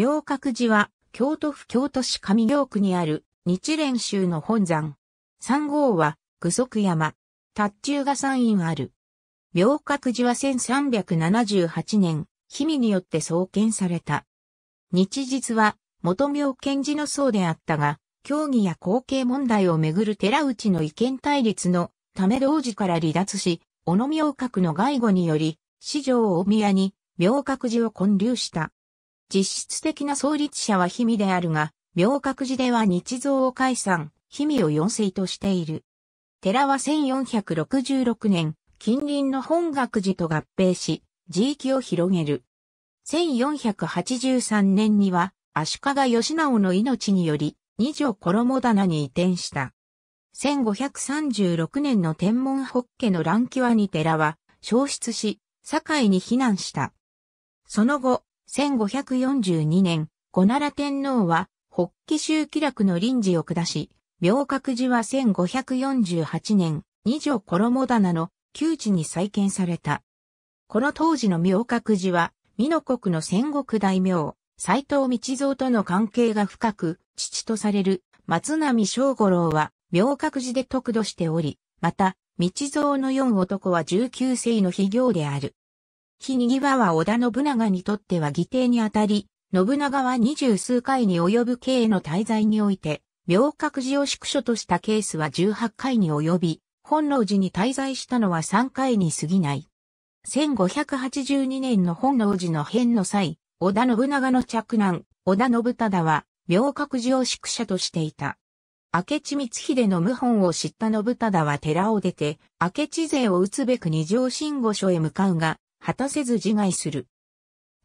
明覚寺は、京都府京都市上京区にある日蓮宗の本山。三号は、具足山。達中が山院ある。明覚寺は1378年、氷見によって創建された。日実は、元明賢寺の僧であったが、教義や後継問題をめぐる寺内の意見対立のため同時から離脱し、小野明覚の外語により、場を大宮に明覚寺を建立した。実質的な創立者は氷見であるが、明覚寺では日蔵を解散、氷見を四世としている。寺は1466年、近隣の本学寺と合併し、地域を広げる。1483年には、足利義直の命により、二条衣棚に移転した。1536年の天文法家の乱気和に寺は、消失し、堺に避難した。その後、1542年、小奈良天皇は、北紀州気楽の臨時を下し、明覚寺は1548年、二条衣棚の旧地に再建された。この当時の明覚寺は、美濃国の戦国大名、斎藤道蔵との関係が深く、父とされる松並正五郎は、明覚寺で得度しており、また、道蔵の四男は19世の秘業である。木にぎわは織田信長にとっては義弟にあたり、信長は二十数回に及ぶ刑の滞在において、明覚寺を宿所としたケースは十八回に及び、本能寺に滞在したのは三回に過ぎない。1582年の本能寺の変の際、織田信長の嫡男、織田信忠は、明覚寺を宿舎としていた。明智光秀の謀反を知った信忠は寺を出て、明智勢を打つべく二条信御所へ向かうが、果たせず自害する。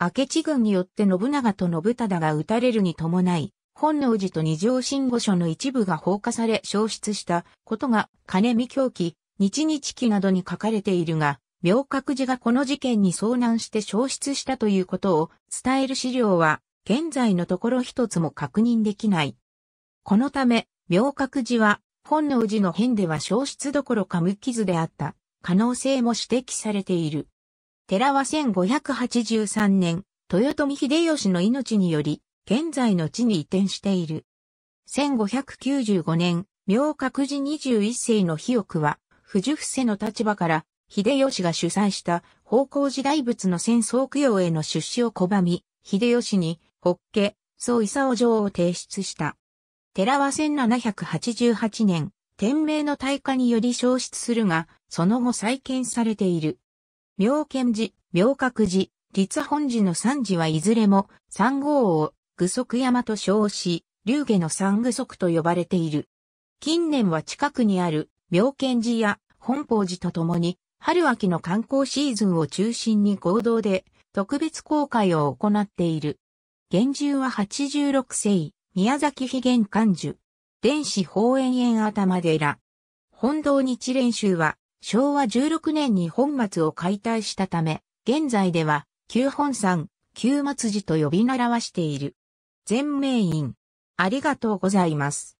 明智軍によって信長と信忠が撃たれるに伴い、本能寺と二条新御所の一部が放火され消失したことが金見狂気、日日記などに書かれているが、明覚寺がこの事件に遭難して消失したということを伝える資料は、現在のところ一つも確認できない。このため、明覚寺は、本能寺の変では消失どころか無傷であった、可能性も指摘されている。寺は1583年、豊臣秀吉の命により、現在の地に移転している。1595年、明覚寺21世の肥奥は、樹伏せの立場から、秀吉が主催した方向時代仏の戦争供養への出資を拒み、秀吉に、法家、総伊佐城を提出した。寺は1788年、天命の大火により消失するが、その後再建されている。妙見寺、妙覚寺、立本寺の三寺はいずれも三号を具足山と称し、龍下の三具足と呼ばれている。近年は近くにある妙見寺や本法寺とともに、春秋の観光シーズンを中心に合同で特別公開を行っている。現住は86世、宮崎秘玄関樹、電子法園園頭寺。本堂日蓮宗は昭和16年に本松を解体したため、現在では、旧本山、旧松寺と呼び習わしている。全名員。ありがとうございます。